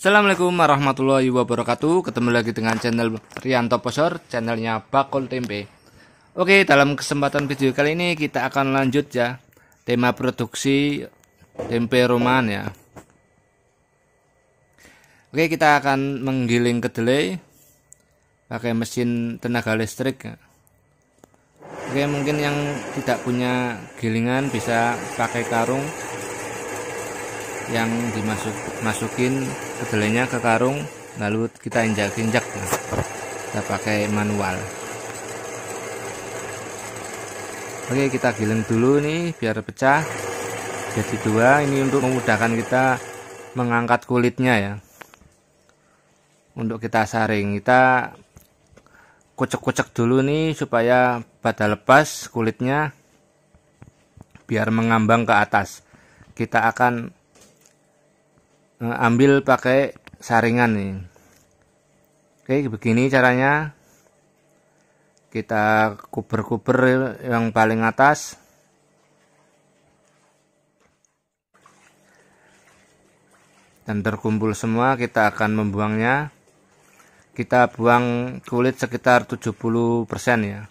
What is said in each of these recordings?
Assalamualaikum warahmatullahi wabarakatuh Ketemu lagi dengan channel Rianto Posor Channelnya Bakul Tempe Oke dalam kesempatan video kali ini Kita akan lanjut ya Tema produksi tempe roman ya Oke kita akan menggiling kedelai Pakai mesin tenaga listrik ya. Oke mungkin yang tidak punya gilingan bisa pakai karung yang dimasuk masukin kedelainya ke karung lalu kita injak-injak ya kita pakai manual oke kita giling dulu nih biar pecah jadi dua ini untuk memudahkan kita mengangkat kulitnya ya untuk kita saring kita kucek kucek dulu nih supaya pada lepas kulitnya biar mengambang ke atas kita akan Eh, ambil pakai saringan nih oke begini caranya kita kuber-kuber yang paling atas dan terkumpul semua kita akan membuangnya kita buang kulit sekitar 70% ya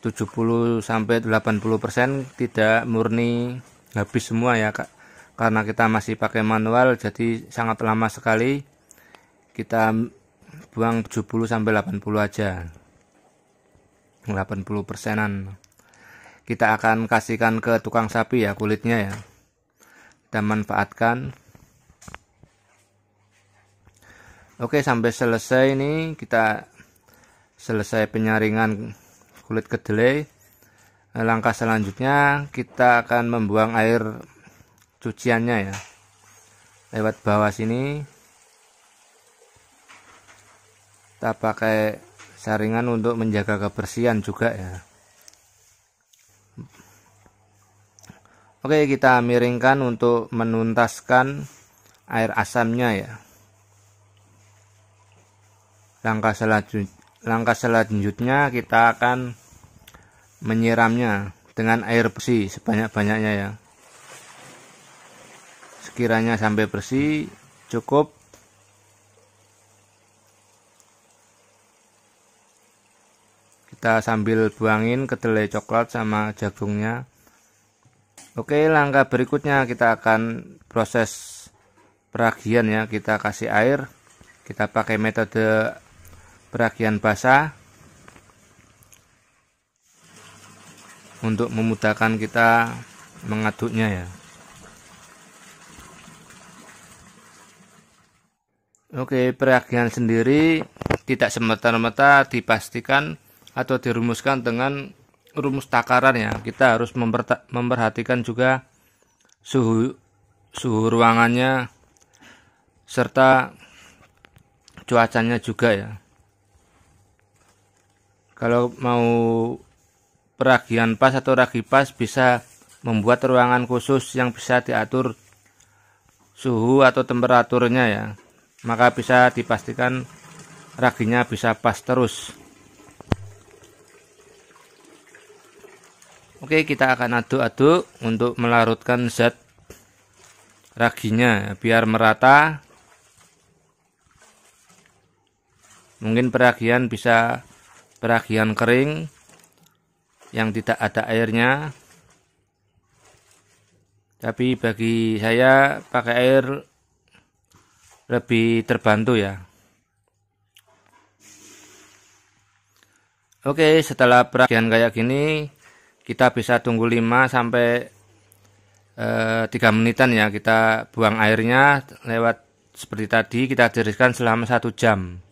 70 sampai 80% tidak murni habis semua ya Kak karena kita masih pakai manual jadi sangat lama sekali kita buang 70 sampai 80 aja 80 persenan kita akan kasihkan ke tukang sapi ya kulitnya ya kita manfaatkan oke sampai selesai ini kita selesai penyaringan kulit kedelai langkah selanjutnya kita akan membuang air cuciannya ya lewat bawah sini kita pakai saringan untuk menjaga kebersihan juga ya Oke kita miringkan untuk menuntaskan air asamnya ya langkah selanjutnya, langkah selanjutnya kita akan menyiramnya dengan air bersih sebanyak-banyaknya ya sekiranya sampai bersih cukup kita sambil buangin kedelai coklat sama jagungnya Oke langkah berikutnya kita akan proses peragian ya kita kasih air kita pakai metode peragian basah untuk memudahkan kita mengaduknya ya Oke, peragian sendiri tidak semata-mata dipastikan atau dirumuskan dengan rumus takaran ya. Kita harus memperhatikan juga suhu suhu ruangannya serta cuacanya juga ya. Kalau mau peragian pas atau ragi pas bisa membuat ruangan khusus yang bisa diatur suhu atau temperaturnya ya maka bisa dipastikan raginya bisa pas terus Oke kita akan aduk-aduk untuk melarutkan zat raginya biar merata mungkin peragian bisa peragian kering yang tidak ada airnya tapi bagi saya pakai air lebih terbantu ya. Oke, setelah peragian kayak gini, kita bisa tunggu 5 sampai e, eh, 3 menitan ya. Kita buang airnya lewat seperti tadi, kita jeriskan selama 1 jam.